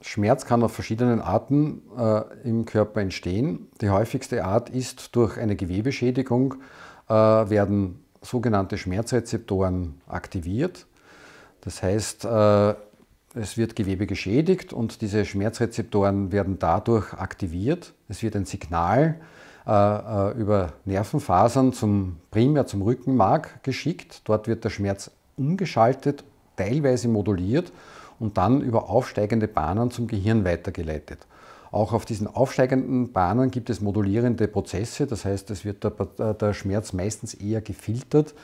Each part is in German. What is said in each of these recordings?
Schmerz kann auf verschiedenen Arten äh, im Körper entstehen. Die häufigste Art ist durch eine Gewebeschädigung äh, werden sogenannte Schmerzrezeptoren aktiviert. Das heißt, äh, es wird Gewebe geschädigt und diese Schmerzrezeptoren werden dadurch aktiviert. Es wird ein Signal äh, äh, über Nervenfasern zum primär zum Rückenmark geschickt. Dort wird der Schmerz umgeschaltet, teilweise moduliert und dann über aufsteigende Bahnen zum Gehirn weitergeleitet. Auch auf diesen aufsteigenden Bahnen gibt es modulierende Prozesse, das heißt, es wird der, äh, Schmerz meistens eher gefiltert,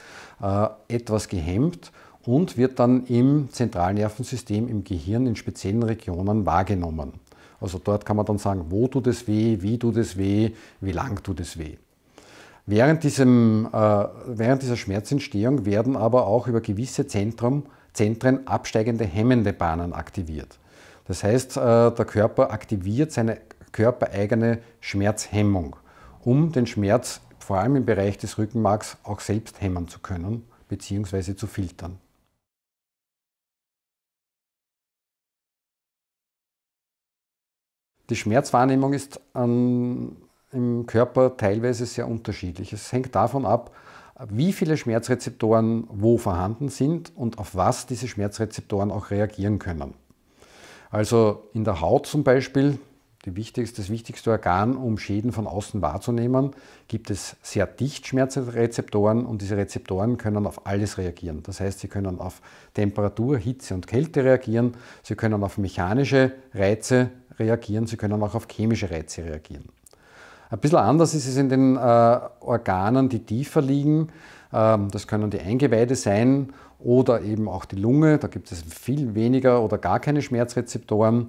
äh, etwas gehemmt und wird dann im Zentralnervensystem im Gehirn in speziellen Regionen wahrgenommen. Also dort kann man dann sagen, wo tut es weh, wie tut es weh, wie lang tut es weh. Während, diesem, äh, während dieser Schmerzentstehung werden aber auch über gewisse Zentren Zentren absteigende hemmende Bahnen aktiviert. Das heißt, äh, der Körper aktiviert seine körpereigene Schmerzhemmung, um den Schmerz vor allem im Bereich des Rückenmarks auch selbst hemmen zu können bzw. zu filtern. Die Schmerzwahrnehmung ist ähm, im Körper teilweise sehr unterschiedlich. Es hängt davon ab, wie viele Schmerzrezeptoren wo vorhanden sind und auf was diese Schmerzrezeptoren auch reagieren können. Also in der Haut zum Beispiel, wichtigste, das wichtigste Organ, um Schäden von außen wahrzunehmen, gibt es sehr dicht Schmerzrezeptoren und diese Rezeptoren können auf alles reagieren. Das heißt, sie können auf Temperatur, Hitze und Kälte reagieren, sie können auf mechanische Reize reagieren, sie können auch auf chemische Reize reagieren. Ein bisschen anders ist es in den äh, Organen, die tiefer liegen. Ähm, das können die Eingeweide sein oder eben auch die Lunge. Da gibt es viel weniger oder gar keine Schmerzrezeptoren.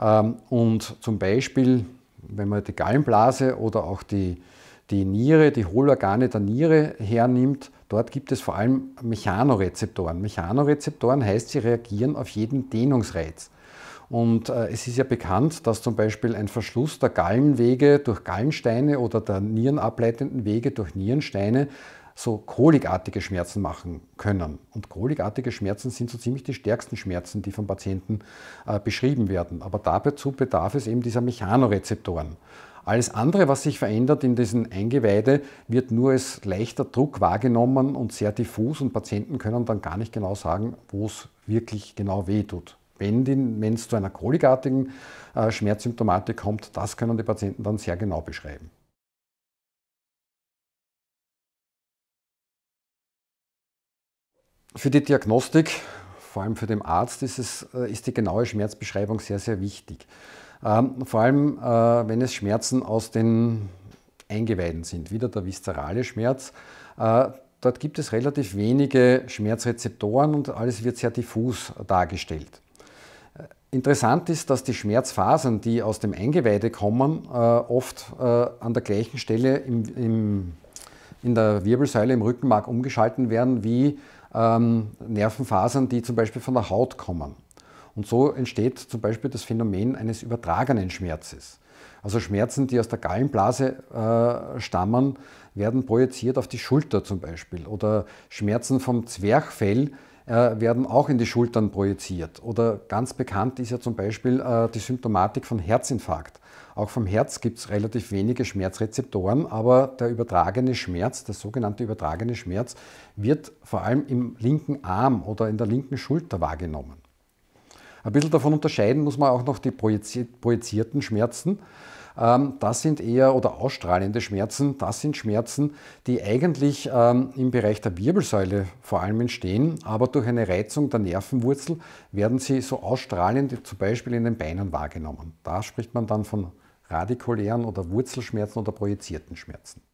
Ähm, und zum Beispiel, wenn man die Gallenblase oder auch die, die Niere, die Hohlorgane der Niere hernimmt, dort gibt es vor allem Mechanorezeptoren. Mechanorezeptoren heißt, sie reagieren auf jeden Dehnungsreiz. Und äh, es ist ja bekannt, dass zum Beispiel ein Verschluss der Gallenwege durch Gallensteine oder der nierenableitenden Wege durch Nierensteine so kolikartige Schmerzen machen können. Und kolikartige Schmerzen sind so ziemlich die stärksten Schmerzen, die von Patienten äh, beschrieben werden. Aber dazu bedarf es eben dieser Mechanorezeptoren. Alles andere, was sich verändert in diesen Eingeweide, wird nur als leichter Druck wahrgenommen und sehr diffus und Patienten können dann gar nicht genau sagen, wo es wirklich genau weh tut wenn es zu einer kolikartigen äh, Schmerzsymptomatik kommt, das können die Patienten dann sehr genau beschreiben. Für die Diagnostik, vor allem für den Arzt, ist, es, äh, ist die genaue Schmerzbeschreibung sehr, sehr wichtig. Ähm, vor allem, äh, wenn es Schmerzen aus den Eingeweiden sind, wieder der viszerale Schmerz. Äh, dort gibt es relativ wenige Schmerzrezeptoren und alles wird sehr diffus dargestellt. Interessant ist, dass die Schmerzfasern, die aus dem Eingeweide kommen, äh, oft äh, an der gleichen Stelle im, im, in der Wirbelsäule im Rückenmark umgeschalten werden wie ähm, Nervenfasern, die zum Beispiel von der Haut kommen. Und so entsteht zum Beispiel das Phänomen eines übertragenen Schmerzes. Also Schmerzen, die aus der Gallenblase äh, stammen, werden projiziert auf die Schulter zum Beispiel. Oder Schmerzen vom Zwerchfell äh, werden auch in die Schultern projiziert. Oder ganz bekannt ist ja zum Beispiel äh, die Symptomatik von Herzinfarkt. Auch vom Herz gibt es relativ wenige Schmerzrezeptoren, aber der übertragene Schmerz, der sogenannte übertragene Schmerz, wird vor allem im linken Arm oder in der linken Schulter wahrgenommen. Ein bisschen davon unterscheiden muss man auch noch die projizierten Schmerzen. Ähm, das sind eher oder ausstrahlende Schmerzen, das sind Schmerzen, die eigentlich ähm, im Bereich der Wirbelsäule vor allem entstehen, aber durch eine Reizung der Nervenwurzel werden sie so ausstrahlend zum Beispiel in den Beinen wahrgenommen. Da spricht man dann von radikulären oder Wurzelschmerzen oder projizierten Schmerzen.